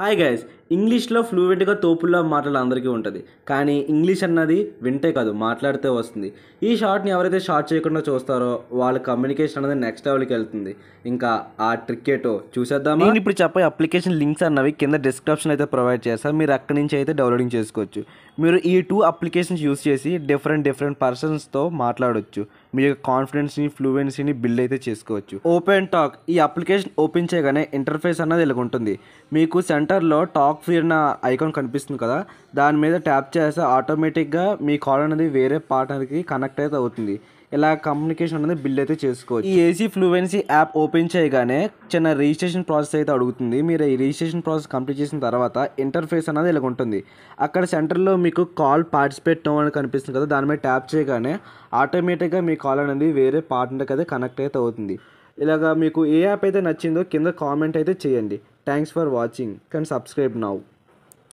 Hi guys, ఇంగ్లీష్లో ఫ్లూయెంట్గా తోపుల్లో మాటలు అందరికీ ఉంటుంది కానీ ఇంగ్లీష్ అన్నది వింటే కాదు మాట్లాడితే వస్తుంది ఈ షార్ట్ని ఎవరైతే షార్ట్ చేయకుండా చూస్తారో వాళ్ళ కమ్యూనికేషన్ అనేది నెక్స్ట్ లెవెల్కి వెళ్తుంది ఇంకా ఆ ట్రిక్కేటో చూసేద్దాం నేను ఇప్పుడు చెప్పే అప్లికేషన్ లింక్స్ అన్నవి కింద డిస్క్రిప్షన్ అయితే ప్రొవైడ్ చేస్తాను మీరు అక్కడి నుంచి అయితే డౌన్లోడింగ్ చేసుకోవచ్చు మీరు ఈ టూ అప్లికేషన్స్ యూస్ చేసి డిఫరెంట్ డిఫరెంట్ పర్సన్స్తో మాట్లాడవచ్చు మీ యొక్క కాన్ఫిడెన్స్ని ఫ్లూయెన్సీని బిల్డ్ అయితే చేసుకోవచ్చు ఓపెన్ టాక్ ఈ అప్లికేషన్ ఓపెన్ చేయగానే ఇంటర్ఫేస్ అన్నది ఇలా ఉంటుంది మీకు సెంటర్లో టాక్ టాప్ ఫీర్న ఐకాన్ కనిపిస్తుంది కదా దాని మీద ట్యాప్ చేస్తే ఆటోమేటిక్గా మీ కాల్ అనేది వేరే పార్ట్నర్కి కనెక్ట్ అయితే అవుతుంది ఇలా కమ్యూనికేషన్ అనేది బిల్డ్ అయితే చేసుకోవచ్చు ఈ ఏసీ ఫ్లూవెన్సీ యాప్ ఓపెన్ చేయగానే చిన్న రిజిస్ట్రేషన్ ప్రాసెస్ అయితే అడుగుతుంది మీరు ఈ రిజిస్ట్రేషన్ ప్రాసెస్ కంప్లీట్ చేసిన తర్వాత ఇంటర్ఫేస్ అనేది ఇలా ఉంటుంది అక్కడ సెంటర్లో మీకు కాల్ పార్టిసిపేట్ అని కనిపిస్తుంది కదా దాని మీద ట్యాప్ చేయగానే ఆటోమేటిక్గా మీ కాల్ అనేది వేరే పార్ట్నర్కి అయితే కనెక్ట్ అయితే అవుతుంది ఇలాగా మీకు ఏ యాప్ అయితే నచ్చిందో కింద కామెంట్ అయితే చేయండి థ్యాంక్స్ ఫర్ వాచింగ్ కానీ సబ్స్క్రైబ్ నౌ